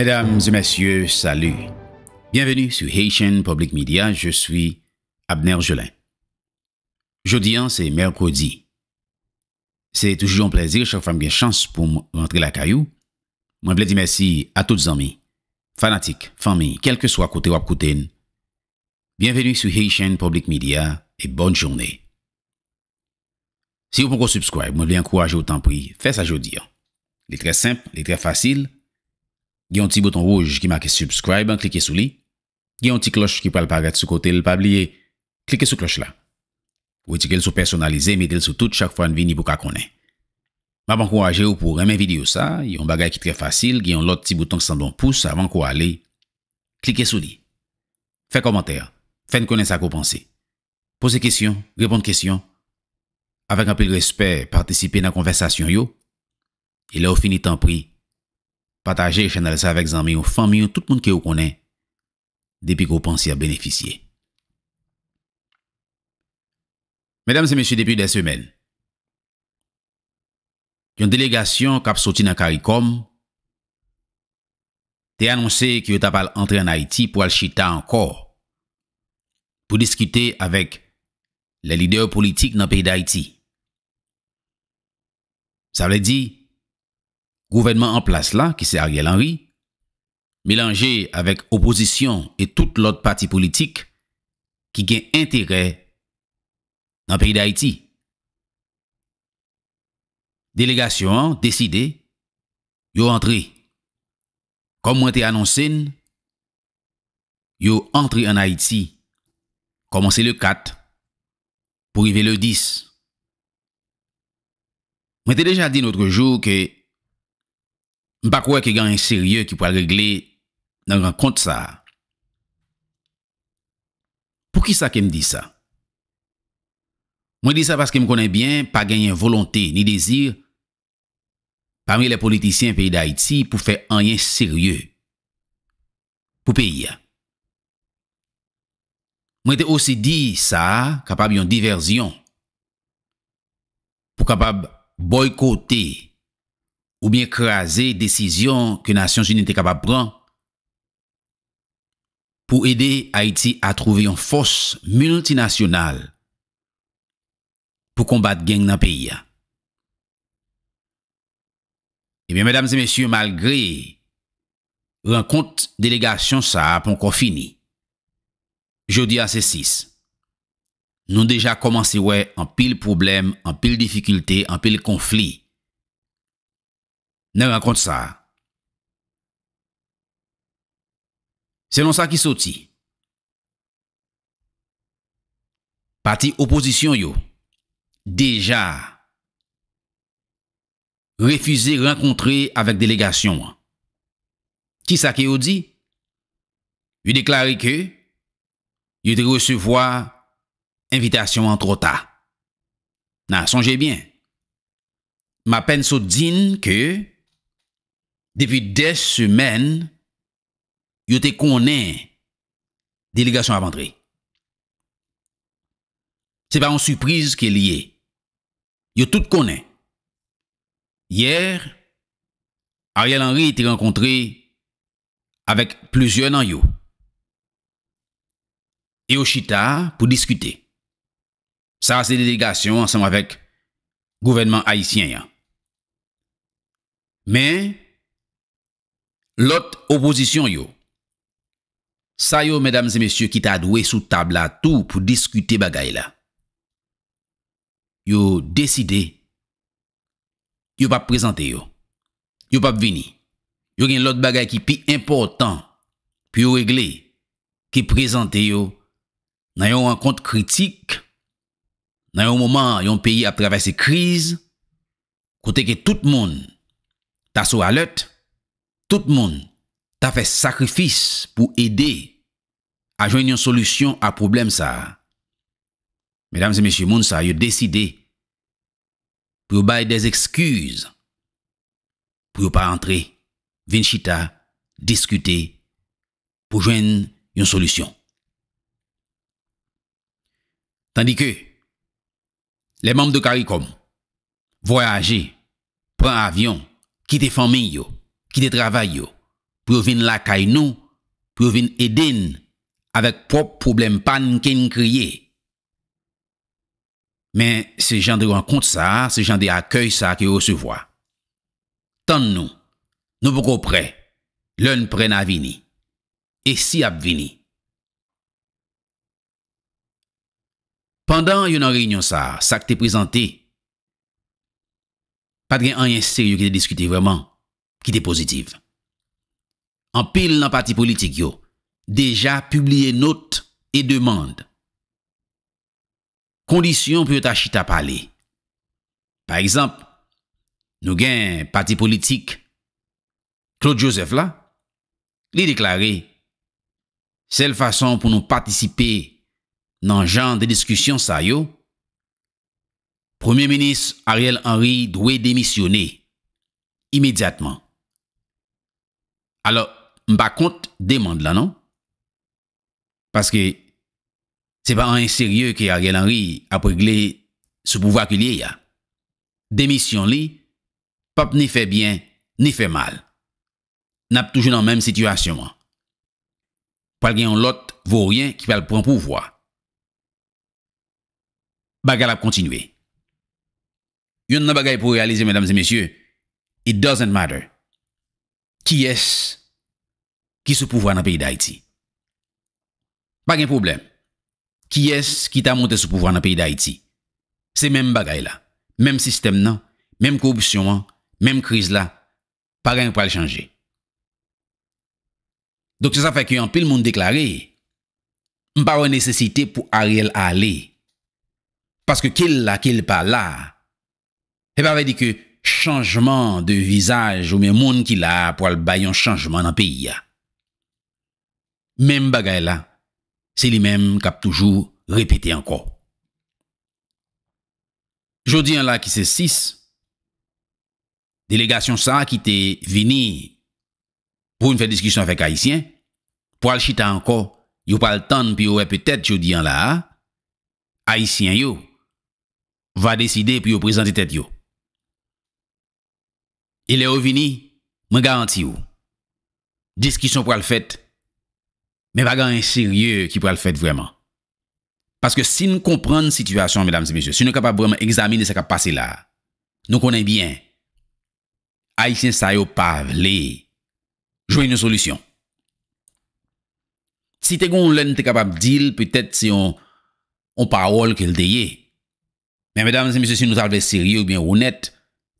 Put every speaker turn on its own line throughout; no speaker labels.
Mesdames et messieurs, salut. Bienvenue sur Haitian Public Media, je suis Abner Jolin. Jeudi, hein, c'est mercredi. C'est toujours un plaisir, chaque femme qui une chance pour rentrer la caillou. Moi, je veux dire merci à tous les amis, fanatiques, familles, quel que soit côté ou à côté. Bienvenue sur Haitian Public Media et bonne journée. Si vous pouvez subscribe, moi, je vous encourage autant prix, faites ça jeudi. C'est hein. très simple, c'est très facile. Gye yon ti bouton roj ki ma ke subscribe an klike sou li. Gye yon ti kloche ki pal paret sou kote l pabliye. Klike sou kloche la. Ou ti ke l sou personalize, mi de l sou tout chak fwa an vi ni pou ka konen. Mabankou aje ou pou remen video sa. Yon bagay ki tre fasil. Gye yon lot ti bouton ki san don pousse avankou a li. Klike sou li. Fè komentèr. Fè n konen sa koupansè. Pose kisyon. Grepon kisyon. Avèk apil respè, partisipè nan konversasyon yo. E lè ou fini tan priy. Patajè chenalè sa vek zanmè ou fanmè ou tout moun kè ou konè depi kou pansè a beneficye. Mèdam se mèsyou depi de semen, yon delegasyon kap soti nan Karikom te anonsè ki yo tapal antre nan Haiti pou alchita ankor pou diskite avèk le lider politik nan peyda Haiti. Sa wè di ki gouvernement en place là, qui c'est Ariel Henry, mélangé avec opposition et toute l'autre partie politique qui gagne intérêt dans le pays d'Haïti. Délégation hein, décidée, yo entré. Comme on t'ai annoncé, yo entré en Haïti. Commencé le 4 pour arriver le 10. Moi t'ai déjà dit l'autre jour que M pa kwe ke gen yon yon serye ki pou a regle nan yon kont sa. Pou ki sa ke m di sa? Mwen di sa paske m konen bien pa gen yon volonté ni dezir pa mwen le politisyen peyi da Haiti pou fe an yon serye pou peyi ya. Mwen te osi di sa kapab yon diverjyon pou kapab boykote Ou byen kreaze desisyon ke Nasyons Unite kapap pran pou ede Haiti a trouve yon fos multinasyonal pou kombat genk nan peyi. Ebyen, mèdames et mèsyou, malgré renkont delegasyon sa apon kon fini, jodi a se sis, nou deja komanse wè an pil problem, an pil dificulté, an pil konflik Ne renkonte sa. Se non sa ki soti. Pati oposisyon yo. Deja. Refuse renkontre avèk delegasyon. Ki sa ki yo di? Yo deklare ke. Yo te resevoa. Invitation an tro ta. Na sonje bien. Ma pen so din ke. Depi des semen, yo te konen delegasyon avandre. Se pa an surprise ke liye, yo tout konen. Yer, Ariel Henry te renkontre avek pluzyon an yo. Eyo chita pou diskute. Sa se delegasyon ansenwa vek gouvenman Haitien yan. Men, lot oposisyon yo, sa yo, medam zemesye, ki ta adwe sou tabla, tou pou diskute bagay la, yo deside, yo pap prezante yo, yo pap vini, yo gen lot bagay ki pi importan, pi yo regle, ki prezante yo, nan yo an kont kritik, nan yo moman, yon peyi ap travese kriz, kote ke tout moun, taso alot, tout moun ta fè sakrifis pou edè a jwen yon solusyon a problem sa. Medam se mèsyou moun sa, yo deside pou yo baye des eksküz pou yo pa rentre vin chita, diskute pou jwen yon solusyon. Tandikè, le mounm de Karikom voyaje, pren avyon, kite fanmen yo, ki te travay yo, pou yo vin la kay nou, pou yo vin edin, avek prop problem pan ken kriye. Men, se jan de renkont sa, se jan de akoy sa ki yo se vwa, tan nou, nou pou ko pre, loun pre na vini, e si ap vini. Pendan yon an reynyon sa, sa ki te prezante, padren an yon sir yo ki te diskute vreman, ki de pozitiv. Anpil nan pati politik yo, deja publie note e demande. Kondisyon pou yo tachita pale. Par exemple, nou gen pati politik, Claude Joseph la, li deklare, sel fason pou nou patisipe nan jan de diskusyon sa yo, Premier Ministre Ariel Henry dwe demisyone imediatman. Alo, mba kont demande la, non? Paske, se pa an inseryo ki a gelan ri ap regle se pouva ki liye ya. Demisyon li, pap ni fe bien, ni fe mal. Nap toujou nan menm situasyon man. Pal gen yon lot, vò ryen ki pal pran pouvoa. Bagal ap kontinwe. Yon nan bagay pou realize, mesdames et messieurs, it doesn't matter. Ki es ki sou pouvoan nan peyi d'Haïti? Pa gen problem. Ki es ki ta monte sou pouvoan nan peyi d'Haïti? Se menm bagay la. Menm sistem nan. Menm korupsyon nan. Menm kriz la. Pa gen pou al chanje. Dok se sa fè ki yon pil moun deklare. M pa wè nesesite pou Ariel ale. Paske kel la, kel pa la. E pa wè di ke... chanjman de vizaj ou mè moun ki la pou al bayon chanjman nan peyi ya. Mèm bagay la, se li mèm kap toujou repete anko. Jodi an la ki se sis, delegasyon sa ki te vini pou nfe diskusyon fek haisyen, pou al chita anko, yo pal tan pi yo epetet jodi an la, haisyen yo va deside pi yo prezentitet yo. Ilè e ou vini, mwen garanti ou. Diski son pral fèt, mwen bagan en siryeu ki pral fèt vwèman. Paske si nou kompran n situasyon, mwen damse mesye, si nou kapap vwèman examine se kap pase la, nou konen byen, a y sin sa yo pavle, jwen yon solusyon. Si te goun lè n te kapap dil, pwetèt si yon yon parol ke ldeye, mwen damse mesye, si nou talve siryeu, mwen rounet,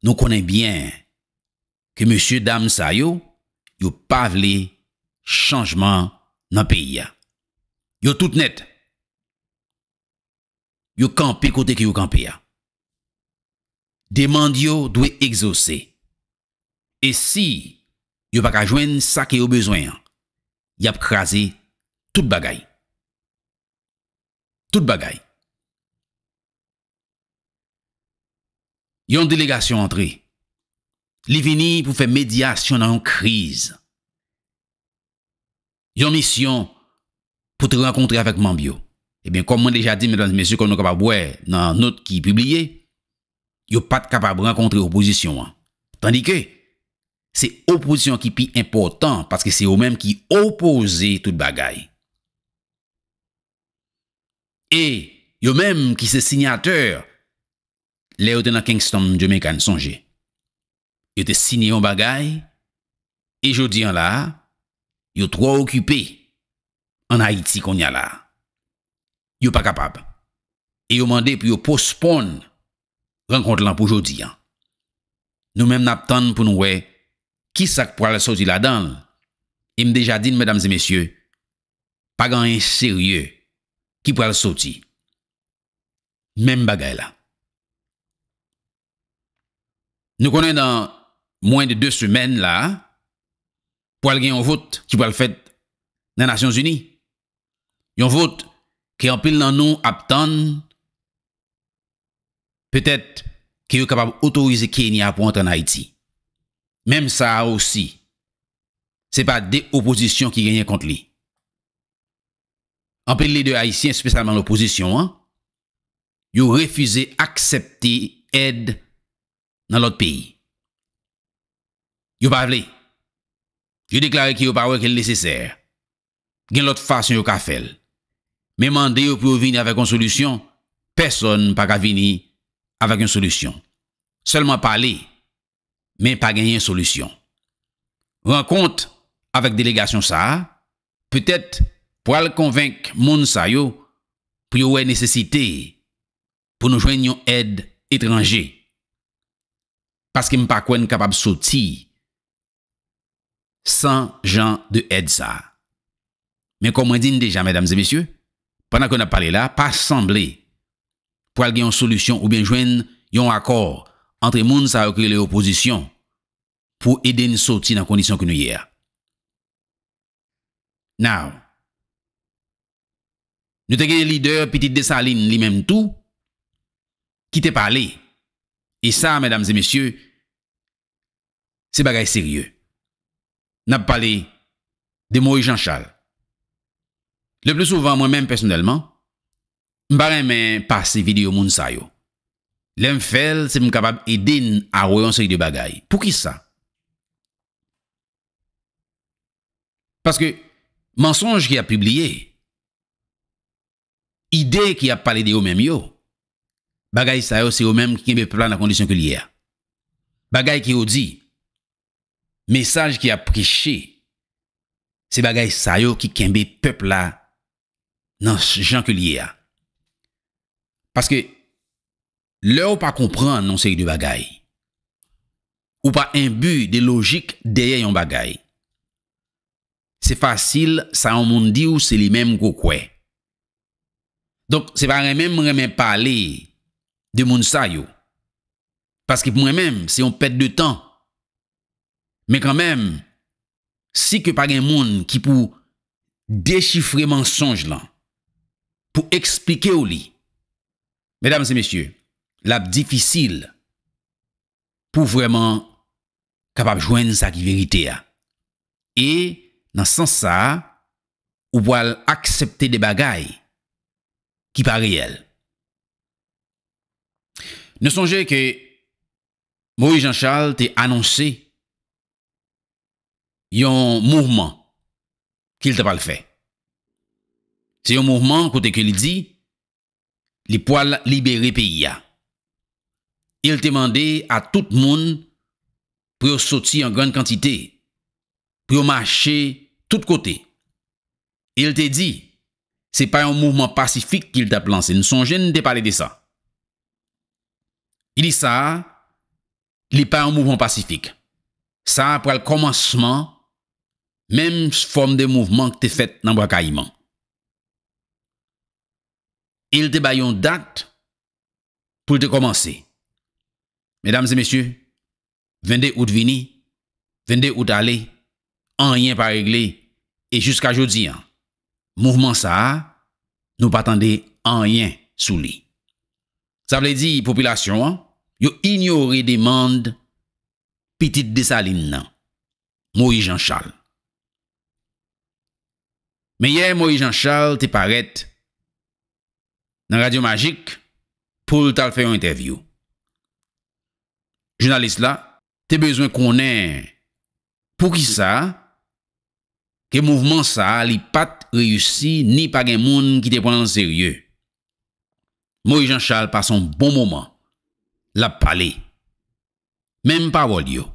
nou konen byen, ke monsie dam sa yo, yo pavle chanjman nan peyi ya. Yo tout net, yo kampe kote ki yo kampe ya. Demand yo dwe egzose. E si yo baka jwen sa ki yo bezwen, yo ap krasi tout bagay. Tout bagay. Yon delegasyon antre, Li vini pou fè medyasyon nan yon kriz. Yon misyon pou te renkontre avèk mambyo. Ebyen, eh kom mwen deja di, mesyon, kon nou kapab wè nan not ki pibliye, yo pat kapab renkontre oposisyon an. Tandike, se oposisyon ki pi importan, paske se yo mèm ki opose tout bagay. E, yo mèm ki se sinyateur, le yo tena kengstom jome kan sonje. yo te sine yon bagay, e jodi yon la, yo troa okupé, an Haiti kon yon la. Yo pa kapab, e yo mande pou yo postpon, renkont lan pou jodi yon. Nou menm nap tan pou nou we, ki sak pou al soti la dan, e m deja din, mèdames et mèsyè, pa gan yon seriè, ki pou al soti, menm bagay la. Nou konen dan, mwen de 2 semen la, pou al gen yon vot ki pou al fet nan Nasyon Zuni. Yon vot ki an pil nan nou aptan, petet ki yo kapab otorize Kenya aponte nan Haiti. Mem sa osi, se pa de oposisyon ki genyen kont li. An pil li de Haitien, spesalman l'oposisyon, yo refize aksepti ed nan lot peyi. Yo pa vle, yo deklari ki yo pa wè ke l lésésèr, gen lòt fasyon yo ka fèl, men mande yo pou yo vini avèk an solusyon, person pa ka vini avèk an solusyon. Selman pa lè, men pa gen yon solusyon. Wè an kont avèk delegasyon sa, pwè tèt pou al konvènk moun sa yo, pou yo wè nésésité, pou nou jwen yon ed etre nangé. Paske m pa kwen kapab soti, San jan de ed sa. Men kon mwen din dejan, mèdames et messieurs, pwana kon ap pale la, pa sanble pou al gen yon solusyon ou ben jwen yon akor antre moun sa akle le oposisyon pou ede yon soti nan kondisyon kon nou yer. Now, nou te gen lideur piti de sa lin li menm tou ki te pale. E sa, mèdames et messieurs, se bagay seryeu. N ap pale de mou e jan chal. Le plou souvan mwen men personelman, m bare men pase video moun sayo. Lem fel se m kapab eden a rouyon se y de bagay. Pou ki sa? Paske, mensonj ki ap publie, ide ki ap pale de yo menm yo, bagay sayo se yo menm ki kempe plan la kondisyon ki liye a. Bagay ki yo di, Mesaj ki ap preche, se bagay sayo ki kembe pep la, nan jan ke liye a. Paske, le ou pa kompran nan se yon bagay, ou pa imbu de logik deye yon bagay, se fasil sa yon moun di ou se li menm kou kwe. Donk, se pa remen mwen menm pale, de moun sayo. Paske mwen menm, se yon pet de tan, Men kan men, si ke pa gen moun ki pou deshifre mensonj lan, pou eksplike ou li, medam se mesye, lab difisil pou vreman kapap jwen sa ki verite a. E nan sans sa, ou pou al aksepte de bagay ki pa reyel. Ne sonje ke Mori Jean Charles te anonsi yon mouvman ki l te pal fè. Se yon mouvman, kote ke li di, li po al libere pe ya. Il te mande a tout moun pou yo soti an gran kantite, pou yo mache tout kote. Il te di, se pa yon mouvman pasifik ki l te planse, n son jen de pale de sa. Il li sa, li pa yon mouvman pasifik. Sa, pou al komanseman, Mem s'form de mouvman k te fet nan braka iman. Il te bayon dat pou te komanse. Medam se mesye, vende ou t'vini, vende ou t'ale, anyen pa regle, e jiska jodi an, mouvman sa, nou patande anyen sou li. Sa vle di, popilasyon an, yo ignore de mand, pitit de sa lin nan. Mou i jan chal. Me ye Mori Jean Charles te paret nan Radio Magique pou tal fè yon interview. Jounalist bon la, te bezwen konen pou ki sa, ke mouvman sa li pat reyusi ni pa gen moun ki te ponen seryè. Mori Jean Charles pa son bon mouman, la pale, menm pa wòl yo.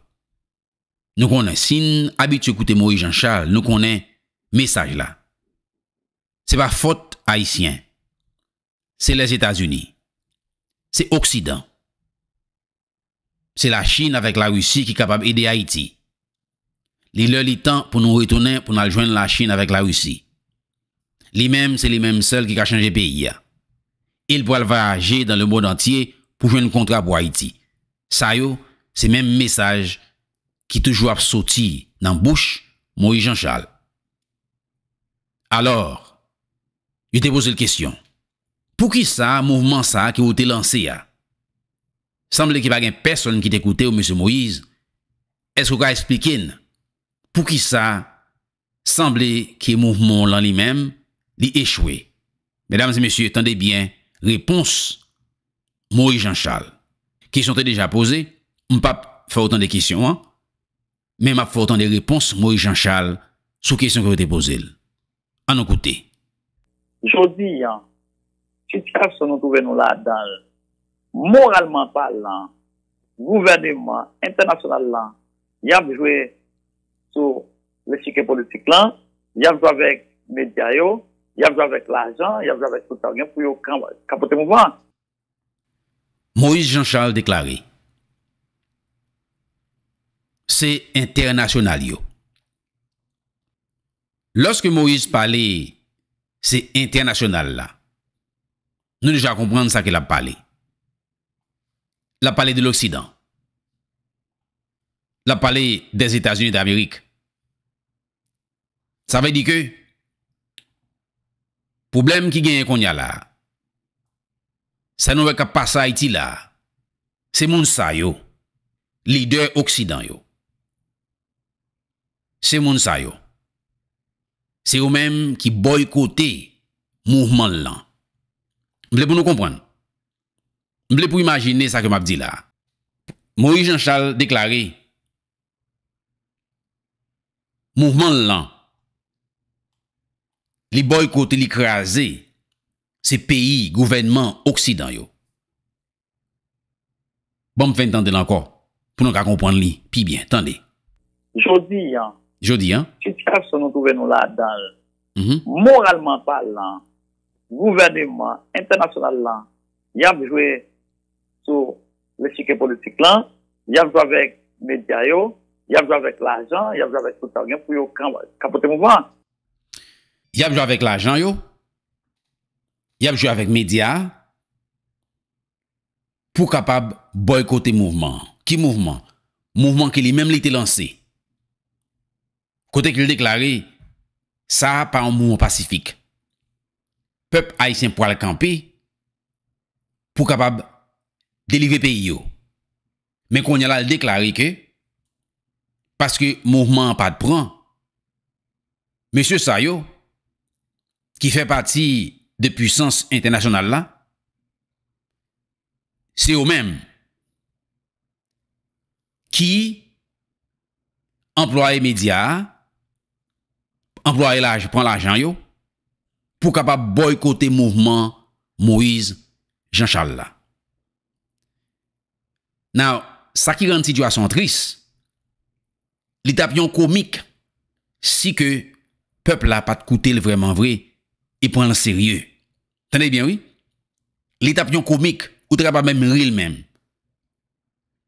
Nou konen sin, abit yo koute Mori Jean Charles, nou konen mesaj la. Se pa fote Haitien, se les Etats-Unis, se Occident, se la Chine avek la Roussi ki kapab ede Haiti. Li lè li tan pou nou retounen pou nou aljwen la Chine avek la Roussi. Li mèm se li mèm sel ki ka chanje peyi ya. Il pou alvayaje dan le mòd antye pou jwen kontra pou Haiti. Sayo, se mèm mesaj ki toujou ap soti nan bouch, mou yi jan chal. Alòr, Y te pose l kestyon. Pou ki sa mouvment sa ki wote lanse ya? Semble ki bagen person ki te koute ou monsen Moise. Esko ka esplikin? Pou ki sa semble ki mouvment lan li menm li echwe? Medams et monsen, tende bien repons Moise Jean Charles. Kestyon te deja pose. M pa fò otan de kestyon an. M pa fò otan de repons Moise Jean Charles sou kestyon ki wote pose. An nou koute.
Jodi yon, si tiaf se nou touven nou la dan, moralman palan, gouvernement, internasyonal lan, yon jouè sou le chike politik lan, yon jouè vek media yo, yon jouè vek l'ajan, yon jouè vek touta gen pou yo kapote mouvan.
Moïse Jean Charles deklaré, se internasyonal yo. Lorske Moïse pale Se internasyonal la. Nou deja kompren sa ke la pale. La pale de l'Oksidan. La pale des Etats-Unis d'Amerik. Sa ve di ke? Problem ki genye kon ya la. Sa nou ve ka pasa iti la. Se moun sa yo. Lider Oksidan yo. Se moun sa yo. Se yo menm ki boykote moumman lan. Mble pou nou kompran. Mble pou imajine sa ke map di la. Mwoye Jean Charles deklare moumman lan li boykote, li kreaze se peyi, gouvenman, oksidan yo. Bon mwen fèm tante lanko pou nou ka kompran li. Pi bien, tante.
Jodi ya, Jodi, an? Si tiaf se nou touven nou la dan, mhm. moralman parlant, gouvernement, internasyonal lan, yavjwe sou le chike politik lan, yavjwe avèk media yo, yavjwe avèk l'ajan, yavjwe avèk soutar gen pou yo kapote mouvant.
Yavjwe avèk l'ajan yo, yavjwe avèk media, pou kapab boykote mouvment. Ki mouvment? Mouvment ki li menm li te lansi. Kote ki l deklari, sa pa an moumou pacifik. Pep a y sin pou al kampi, pou kapab delive pe yo. Men kon y al al deklari ke, paske moumouman pa d'pran, monsye sa yo, ki fe pati de pwisans internasyonal la, se yo men, ki employe medya a, employe la, je pren la jan yo, pou ka pa boykote mouvment Moïse Jean Charles la. Now, sa ki renti diwa son tris, li tap yon komik, si ke pepl la pa te koute el vreman vre, e pren la serye. Tane bien, oui? Li tap yon komik, ou te ka pa mèm ril mèm.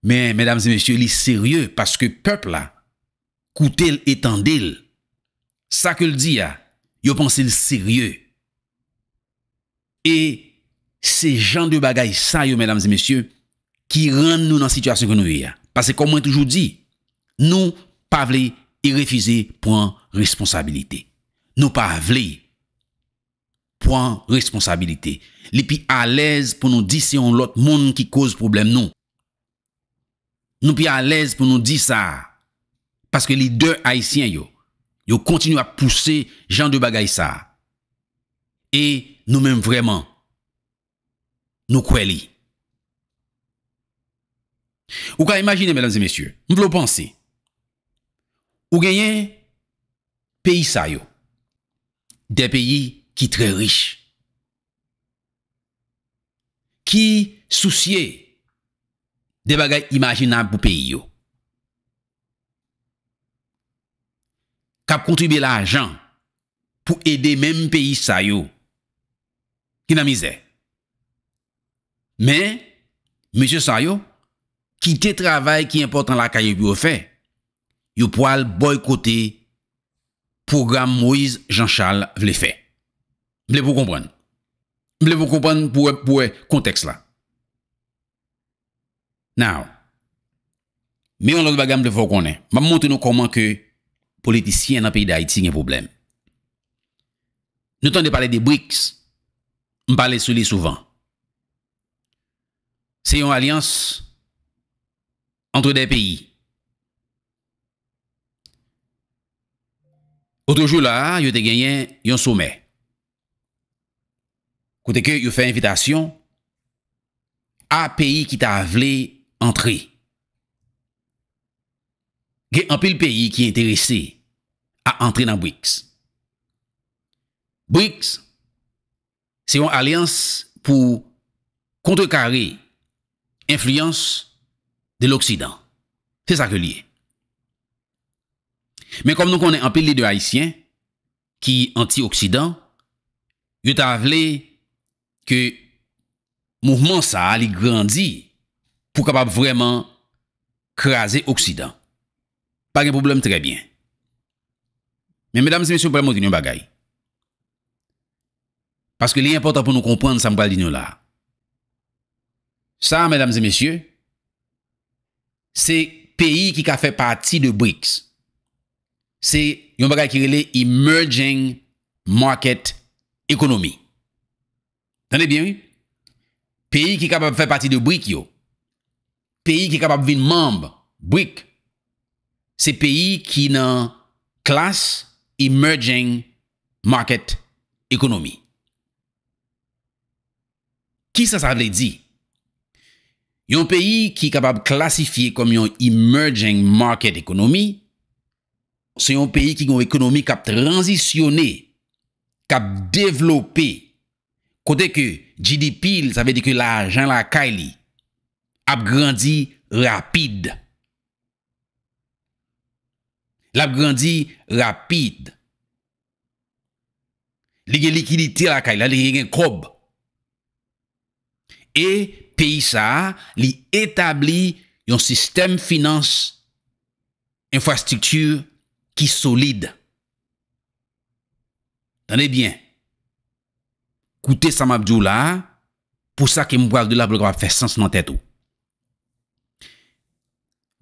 Men, mèdames et mèsyons, li serye, paske pepl la, koute el etan del, Sa ke l di ya, yo panse l serye. E se jan de bagay sa yo, mèdames et mèsyè, ki rem nou nan situasyon kon nou yè. Pase kon mwen toujou di, nou pa vle y refize pou an responsabilite. Nou pa vle pou an responsabilite. Li pi alèz pou nou di se yon lot moun ki koz problem nou. Nou pi alèz pou nou di sa paske li de aisyen yo. yo kontinu a pousse jan de bagay sa, e nou menm vreman nou kwe li. Ou ka imagine, mèlèm zè mèsyè, mwen vle w ponsè, ou genyen peyi sa yo, de peyi ki tre riche, ki souciye de bagay imajinab pou peyi yo. kontribe la ajan pou ede menm peyi sa yo ki nan mize. Men, mese sa yo, ki te travay ki importan la kaye bi ou fe, yo pou al boykote program Moise Jean Charles vle fe. Mble pou kompran. Mble pou kompran pou e konteks la. Now, men yon log bagan mble pou konen. Mba mwonte nou koman ke politisyen nan peyi de Haiti gen problem. Nou ton de pale de BRICS, m pale souli souvan. Se yon alians entre den peyi. Otejou la, yon te genyen yon soume. Kote ke yon fe invitation a peyi ki ta vle entre. Gen anpe l peyi ki interesey. à entrer dans BRICS. BRICS, c'est une alliance pour contrecarrer l'influence de l'Occident. C'est ça que lié. Mais comme nous est un pile de haïtiens qui anti-Occident, yo t'avais que mouvement ça a grandi pour capable vraiment craser Occident. Pas un problème très bien. Men, mèdames et mèsyou, pou lè mouti yon bagay. Paske lè yon important pou nou kompwende sa moual di nou la. Sa, mèdames et mèsyou, se peyi ki ka fè pati de BRICS. Se yon bagay ki rele Emerging Market Economy. Tane bien, yon? Peyi ki ka pab fè pati de BRICS, yo. Peyi ki ka pab vin mamb, BRICS. Se peyi ki nan klas... Emerging market ekonomi. Ki sa sa vle di? Yon peyi ki kapab klasifiye kom yon emerging market ekonomi, se yon peyi ki yon ekonomi kap transisyone, kap devlope, kote ke GDP, sa vle di ke la ajan la kaili, ap grandi rapide ekonomi. Lap grandi rapide. Li gen likidite la kay, la li gen krob. E pey sa, li etabli yon sistem finanse infrastruktur ki solide. Tane bien. Koute sa map djou la, pou sa ke mou brase de la blok ap fè sens nan tè tou.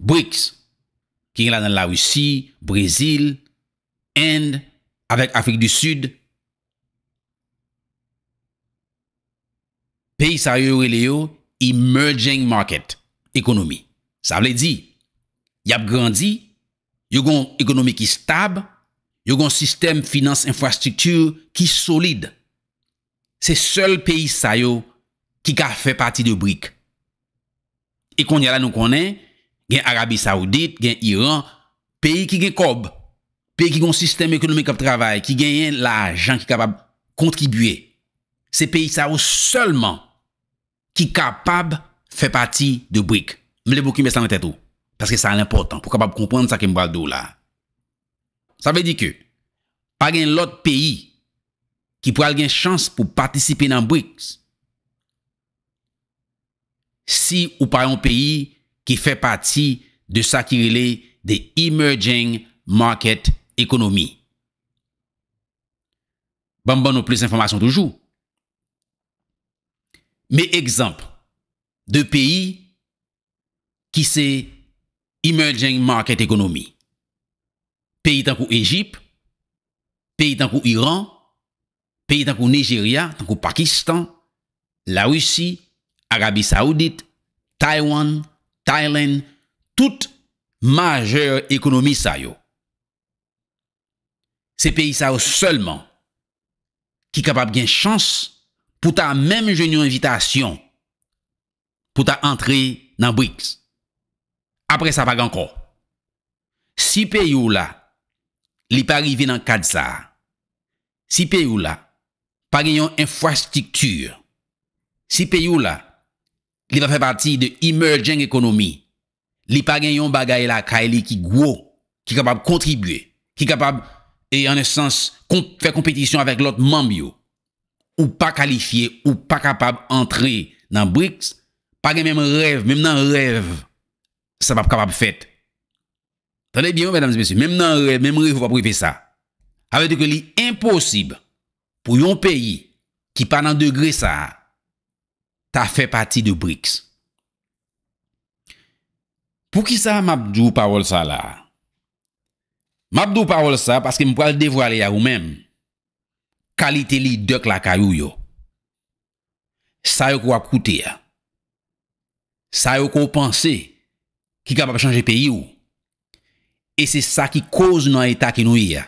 Brix. ki gen la nan la Roussi, Brésil, Inde, avèk Afrik du Sud, peyi sa yo yore le yo, Emerging Market, ekonomi. Sa wè di, y ap grandi, yo gon ekonomi ki stab, yo gon sistem finance infrastruktur ki solide. Se sol peyi sa yo, ki ka fè pati de brik. E kon yala nou konen, gen Arabi Saoudite, gen Iran, peyi ki gen kob, peyi ki gon sistem ekonomik ap travay, ki gen yen la jan ki kapab kontribuye. Se peyi Saoud seulement ki kapab fe pati de BRIC. Mle pou ki mwen san mwen tetou, paske sa al important, pou kapab kompon sa ke mwen bal do la. Sa ve di ke, pa gen lot peyi ki pou al gen chans pou patisipe nan BRICS. Si ou pa yon peyi qui fait partie de ça qui des Emerging Market Economy. Bon, bon, a plus d'informations toujours. Mais exemple de pays qui c'est Emerging Market Economy. Pays tant Égypte, pays tant Iran, pays tant Nigeria, tant Pakistan, la Russie, Arabie Saoudite, Taïwan, Thailand, tout majeur ekonomi sa yo. Se peyi sa yo seulement, ki kapab gen chans, pou ta mèm jenyo invitation, pou ta antre nan Briggs. Apre sa pa gen kon. Si peyi yo la, li pa rive nan Kadza. Si peyi yo la, pa genyon infrastiktur. Si peyi yo la, li va fè pati de emerging ekonomi, li pa gen yon bagay la ka e li ki gwo, ki kapab kontribüe, ki kapab e, en esans fè kompetisyon avèk lot mambyo, ou pa kalifiye, ou pa kapab antre nan BRICS, pa gen menm rev, menm nan rev, sa pa kapab fèt. Tane biyo, menm nan rev, menm rev, fò pa pou fè sa. Avè de ke li imposib pou yon peyi ki pa nan degre sa a, Sa fè pati de Brix. Pou ki sa mabdou parol sa la? Mabdou parol sa paske m pou al devwale ya ou men. Kalite li dèk la karou yo. Sa yo kwa koute ya. Sa yo kwa o panse ki kwa pa chanje pe you. E se sa ki koz nan eta ki nou ya.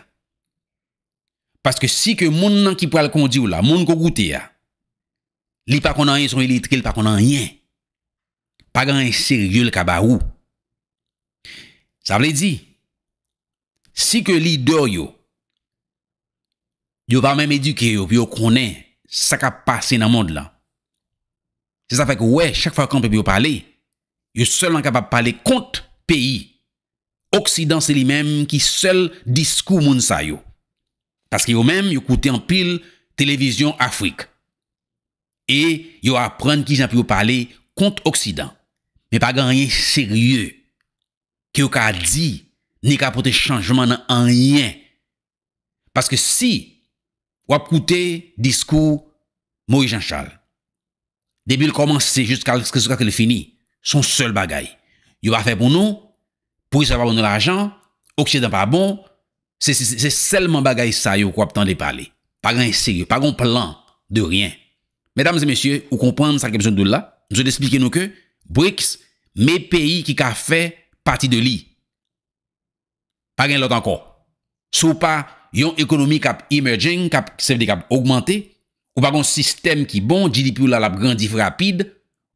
Paske si ke moun nan ki pou al kondi ou la, moun kwa koute ya. Li pa konan yon son yon litri, li pa konan yon. Pa gan yon siri yon kaba ou. Sa vle di, si ke li do yo, yo pa men me di ki yo, yo konen sa ka pase nan mond la. Se sa fek we, chak fwa kanpe yo pale, yo sol man ka pa pale kont peyi. Oksidan se li men ki sol diskou moun sa yo. Paske yo men, yo koute an pil televizyon Afrik. et yo apprendre qu'ils ont pu parler contre Occident. Mais pas grand rien sérieux Qui qu'ils dit ni apporté porter changement en rien. Parce que si ou écouté coûter discours Moïse Jean-Charles depuis le commencé jusqu'à ce qu'il fini. son seul bagay. Il va faire pour nous, pour ça va bon l'argent, occident pas bon, c'est seulement bagaille ça yo quoi de parler. Pas grand sérieux, pas grand plan de rien. Mèdames et mèsyè, ou kompande sa kemson do la, mse de explike nou ke, Brix, me peyi ki ka fe pati de li. Pa gen lot anko. Sou pa yon ekonomi kap emerging, kap sefde kap augmente, ou pa gon sistem ki bon, GDP ou la lab grandif rapide,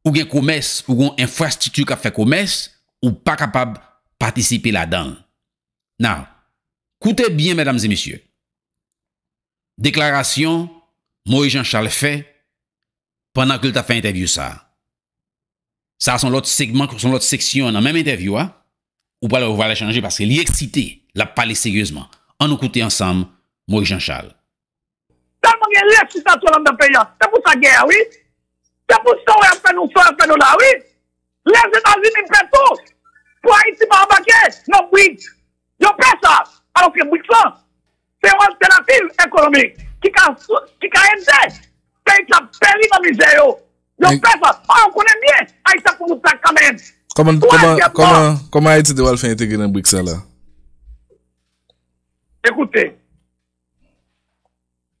ou gen koumes, ou gon infrastitu ka fe koumes, ou pa kapab patisipe la dan. Nan, koute bien mèdames et mèsyè. Deklarasyon, Morijan Chalfe, mèdames et mèsyè, Pendan kou ta fè intervjou sa, sa son lòt segment, son lòt seksyon an, an mèm intervjou a, ou palè ou palè chanjè, paske li eksite, la pale seryèzman, an nou koute ansam, Moui Jean Charles.
Salman gen lè, si sa son an dè fè ya, se mou sa gè a, se mou sa wè a fè nou, sa wè a fè nou la, lè se nan zi mi pè to, pou a iti mou ambakè, non bwik, yo pè sa, an nou fè bwik sa, se wè an terapiv ekonomik, ki ka endè, Yon pe sa, pa yon konen miye A yon sa pou loutak kamen
Koman a yon se de wal fè integri nan Bruxelles la?
Ekoute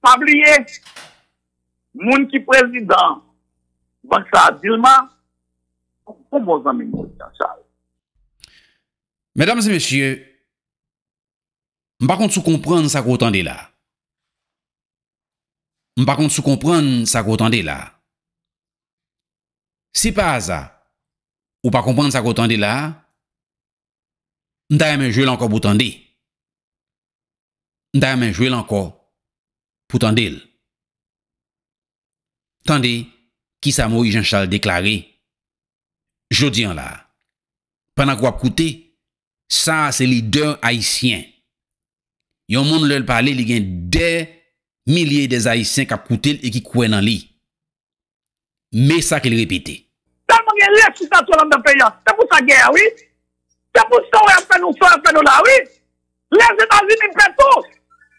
Fabliye Moun ki prezidant Vaksa Dilma Koumou zan mi moun yachal
Mèdames et mèchie Mpa kont sou kompren sa koutan di la M pa kont sou kompren sa kou tande la. Si pa aza, ou pa kompren sa kou tande la, m da yaman jwe lanko pou tande. M da yaman jwe lanko pou tande. Tande, ki sa mou yon chal deklare, jodi an la. Panak wap koute, sa se li de haisyen. Yon moun lel pale li gen de haisyen. Milye de zayisyen ka poutil e ki kwen nan li. Me sa ke li repite.
Dalman gen lè si sa solan de pe ya. Te pou sa gè ya wè. Te pou sa wè a fè nou sa a fè nou la wè. Lè se dan zin mipè tou.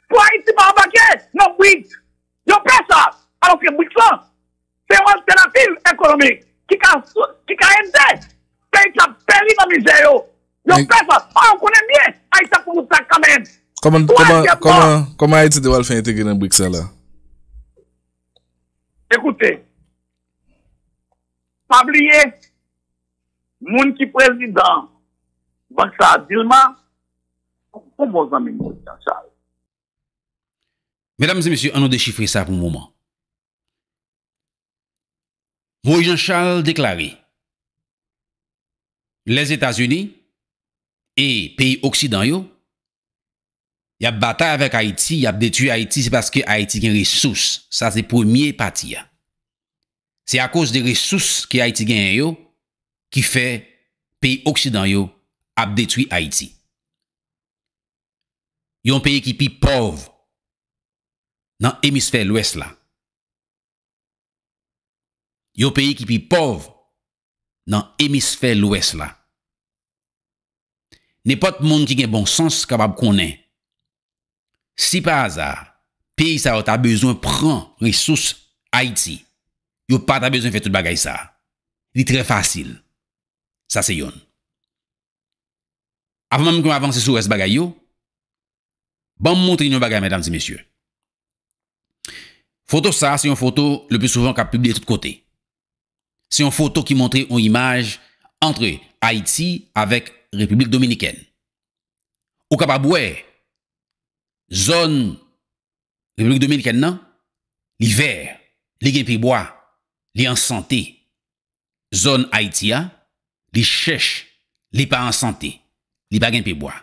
Pou a iti mabake, nou bwit. Yo pè sa, alo fè bwit lan. Se yo an terapil ekonomi. Ki ka endè. Pe iti ap peli nan mizè yo. Yo pè sa, alo konen mè. A iti ap mou tak kamèm.
Koman a eti de wal fè integre nan Bruxelles la?
Ekoute, pabliye, moun ki prezidant, baksa adilman, pou moun zami moun jan chal.
Mèdames et messieurs, an nou de chifre sa pou moun moun. Moun jan chal deklare, les Etats-Unis et pays occident yo, Y ap batal avèk Haiti, y ap detui Haiti, se paske Haiti gen resous. Sa se premier pati ya. Se a kos de resous ki Haiti gen yo, ki fe peyi oksidan yo ap detui Haiti. Yon peyi ki pi pov nan hemisfèl oues la. Yon peyi ki pi pov nan hemisfèl oues la. Nèpot moun ki gen bon sens kapab konen, Si pa aza, pi sa ou ta bezon pran resous Haiti. Yo pa ta bezon fet tout bagay sa. Li tre fasil. Sa se yon. Apo mwen mwen avansi sou res bagay yo, ban mwen mwontri nou bagay, mwen mwen mwen. Foto sa, se yon foto le pe souvan kap publie tout kote. Se yon foto ki mwontri ou imaj entre Haiti avek Republik Dominikene. Ou kap ap wèy, Zon Republik 2015 nan, li ver, li gen pe boye, li ansante, zon Haitia, li chèche, li pa ansante, li bagen pe boye.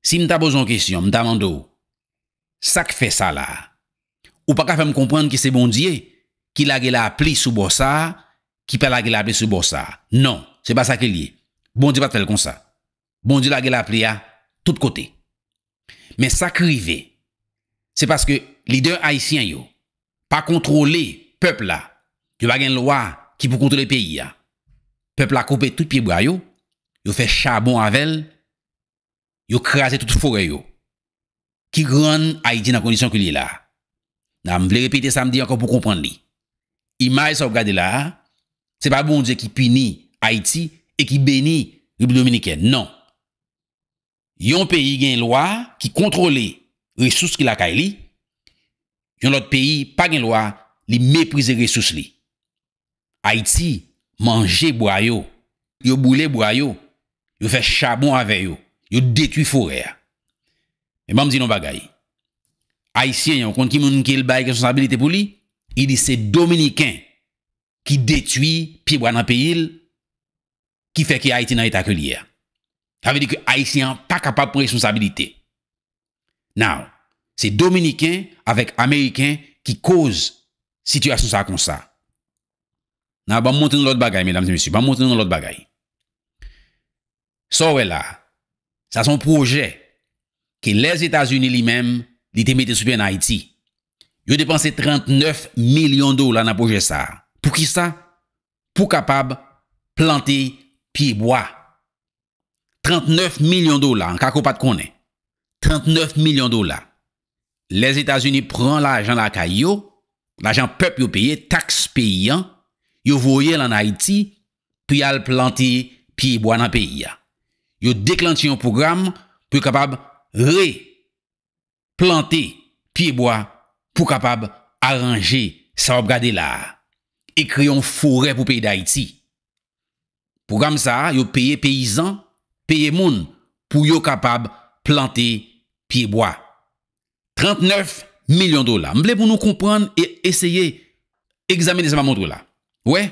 Si mta bozoun kèsyon, mta mandou, sak fe sa la, ou pa ka fe m kompren ki se bondye, ki la gelap li sou bosa, ki pa la gelap li sou bosa. Non, se pa sa ke li, bondye pa tel kon sa, bondye la gelap li a tout kotey. Mais ça arrive, C'est parce que leader haïtien yo, pas contrôler peuple là. Yo pas une loi qui pour contrôler le pays Le Peuple a coupé tout pied bois yo. ont fait charbon avec elle. Yo tout toute forêt yo. Qui grand Haïti dans la condition qu'il est là. N'a me répéter samedi encore pour comprendre lui. Image ça regardé là, c'est pas bon Dieu qui punit Haïti et qui bénit République dominicaine. Non. Yon peyi gen lwa ki kontrole resous ki lakay li, yon lot peyi pa gen lwa li meprize resous li. Haiti manje bwa yo, yo boule bwa yo, yo fe chabon ave yo, yo detwi fore ya. E mam zinon bagay, Haitien yon konti moun ki el bayi kesosabilite pou li, ili se Dominikin ki detwi pi bwa nan peyil ki fe ki Haiti nan etake li ya. Ta ve di ki Haitian pa kapab pou resonsabilite. Nou, se Dominikien avek Amerikien ki koz situasyon sa kon sa. Nou, ba bon, mwonte nou lout bagay, mesdames et messieurs. Ba bon, mwonte nou lout bagay. So, wè la, sa son proje ke les Etats-Unis li menm li te mette soupe in Haiti. Yo depanse 39 milyon do la nan proje sa. Pou ki sa? Pou kapab plante pi boye. 39 milyon dola, an kakou pat konen. 39 milyon dola. Les Etats-Unis pran la ajan la kayo, la ajan pep yo peye, taks peyan, yo voye lan Haiti, pi al plante piyeboa nan peyi. Yo deklanti yon program, pou kapab re plante piyeboa, pou kapab aranje sa ob gade la. Ekre yon fore pou peyi d'Haiti. Program sa, yo peye peyizan, peye moun pou yo kapab planti piyeboa. 39 milyon dola. Mble pou nou kompran e eseye, eksamen de seman moun dola. Wè,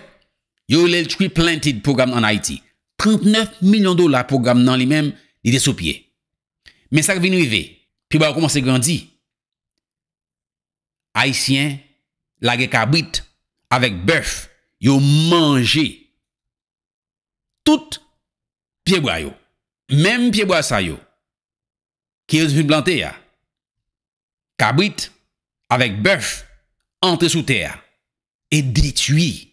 yo lèl chwi planti program nan Haiti. 39 milyon dola program nan li men li de sou piye. Men sa ke vin nou i ve, piyeboa yo komanse grandi. Haitien, lage kabwit, avek bèf, yo manje tout piyeboa yo. Mem piyebwa sa yo. Ki yo zifu blante ya. Kabrit. Avèk bèf. Ante sou tè ya. E ditui.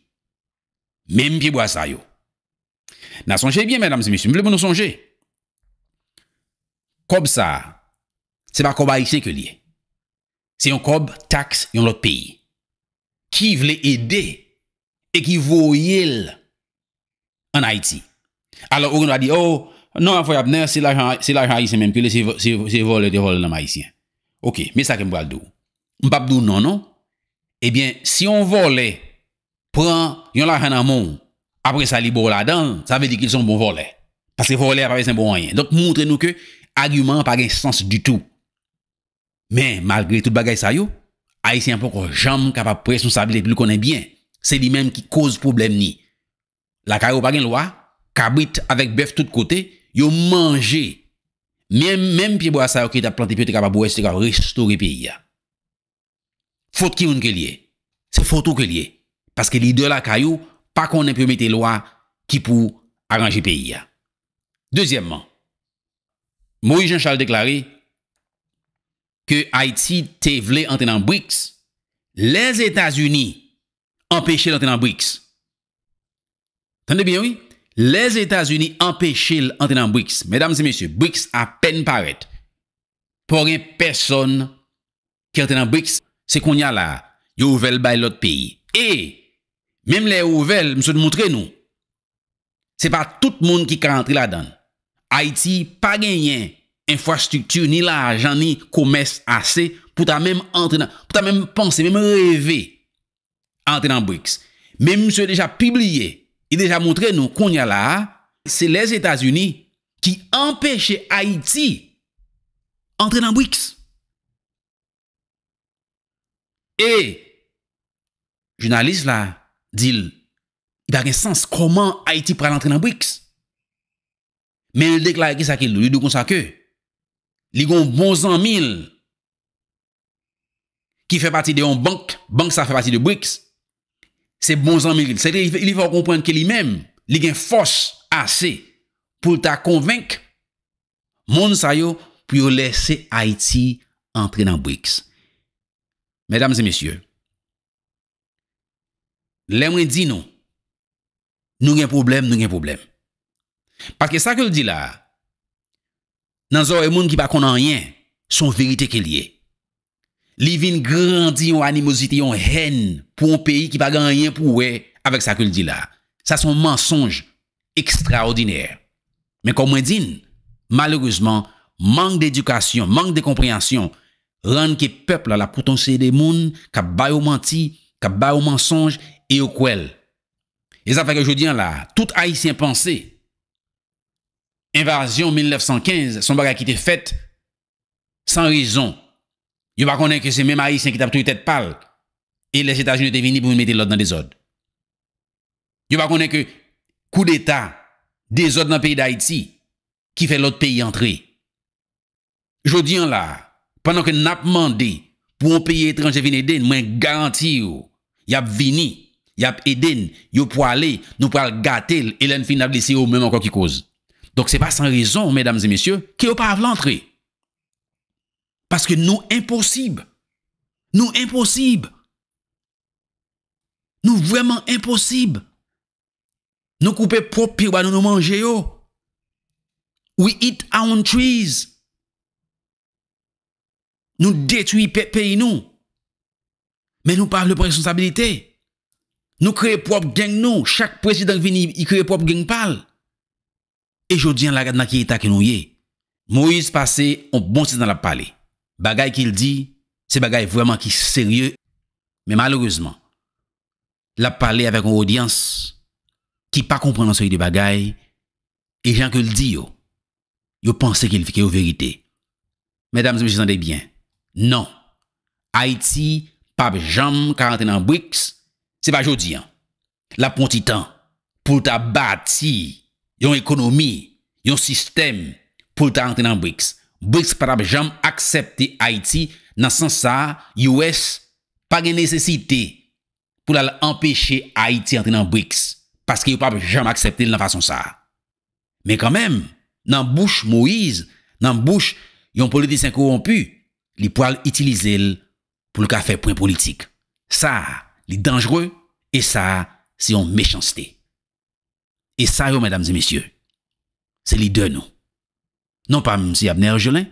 Mem piyebwa sa yo. Na sonje bien, mèdames et messieurs. Mwen vle pou nou sonje. Kob sa. Se pa kob a itse ke liye. Se yon kob taks yon lot peyi. Ki vle ede. E ki voyel. An Haiti. Alò, ou genou a di, oh... Non, Foy Abner, c'est l'argent haïtien même, que c'est volé c'est volé dans haïtien. Ok, mais ça que m'bral dou. M'pap dire non, non. Eh bien, si on vole prend yon l'argent en amont, après ça, libre là-dedans, ça veut dire qu'ils sont bons volés. Parce que voler, c'est un bon rien. Donc, montrez-nous que argument pas de sens du tout. Mais, malgré tout bagay ça yo, haïtien pas encore jamais capable de responsabilité plus qu'on est bien. C'est lui-même qui cause problème ni. La carrière pas de loi, cabrit avec bœuf tout côté, yo manje, menm menm pi bo a sa yo ki ta planti pi yo te kaba bo esti ka restore pi ya. Fote ki moun ke liye. Se fote ou ke liye. Paske li de la kayo, pa konen pyo mette loa ki pou aranje pi ya. Dezyemman, Mory Jean Charles deklare ke Haiti te vle antenan Brix, les Etats-Unis empèche antenan Brix. Tende bien wite? Les Etats-Unis empèche l'entrè nan BRICS. Mesdames et messieurs, BRICS apèn paret. Pò rè person kèr tè nan BRICS, se kon y a la, y ouvel bè l'ot pèyi. Et, mèm lè ouvel, msè de moutre nou, se pa tout moun ki kèr entrè la dan. Haiti pa genyen infrastruktur, ni l'ajan, ni komès asè, pou ta mèm entrè nan, pou ta mèm pensè, mèm rêve, entrè nan BRICS. Mèm msè deja pibliye I deja montre nou konya la, se les Etats-Unis ki empèche Haiti entre nan BRICS. E, jounaliste la, dil, i bagen sens koman Haiti pral entre nan BRICS. Men, dekla ekis akil nou, li do kon sa ke, li gon bonzan mil ki fè pati de yon bank, bank sa fè pati de BRICS. Se bon zan miril. Se de, il non. va kompwenn ke li menm, li gen fos ase pou ta konvenk moun sayo pou yo lese Haiti entre nan Brix. Medam se mesye, lè mwen di nou, nou gen problem, nou gen problem. Patke sa ke l di la, nan zon e moun ki pa konan ryen, son verite ke liye. Livin grandi yon animosite, yon hen pou yon peyi ki pa gan riyen pou we avèk sa kul di la. Sa son mensonj ekstraordinèr. Men kon mwen din, malouzman, mank de edukasyon, mank de kompryasyon ran ke pepl la potonsye de moun, ka bay ou manti, ka bay ou mensonj, e ou kwel. E zafèk yoj diyan la, tout haisyen pansè, invasyon 1915, son baga ki te fèt, san rizon, Yo pas connaît que c'est même haïtiens qui tape tout tête pâle et e les États-Unis étaient venus pour mettre l'autre dans des ordres. Yo pas connaît que coup d'état des ordres dans le pays d'Haïti qui fait l'autre pays entrer. Jodi en là, pendant que nous avons demandé pour un pays étranger venir aider, moi garanti ou, y a vini, y a aider, yo pour aller, nous pour gâter et l'en finable ici au même encore qui cause. Donc c'est pas sans raison mesdames et messieurs que yo pas entrer. Paske nou imposib. Nou imposib. Nou vreman imposib. Nou koupe prop piwa nou nou manje yo. We eat our own trees. Nou detui peyi nou. Men nou pavle preksonsabilite. Nou kreye prop geng nou. Chak presidant vinib, i kreye prop geng pal. E jodi an la gade na ki etake nou ye. Mou yis pase, on bonsi nan la pale. Bagay ki l di, se bagay vwèman ki sèrye, men malouzman, l ap pale avèk yon odyans, ki pa kompren an sèri de bagay, e jan ke l di yo, yo panse ki l fikè yon verite. Mèdames mè, jisande bien, non, Haiti, pa bè jam, karantè nan Brix, se pa jodi an, l ap pon ti tan, pou ta bati yon ekonomi, yon sistem, pou ta antè nan Brix. Brix para be jom aksepte Haiti nan san sa yowes pa gen nesesite pou la empeshe Haiti antre nan Brix. Paske yow pa be jom aksepte nan fason sa. Men kanmen nan bouch Moïse, nan bouch yon politisyen korompu, li pou al itilize l pou l kafe pou yon politik. Sa li denjreux e sa si yon mechansite. E sa yo mèdames et messieurs, se li de nou. Non pas M. Abner Jolin,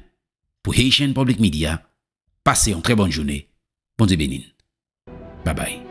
pour Haitian Public Media. Passez une très bonne journée. Bon Dieu Bye bye.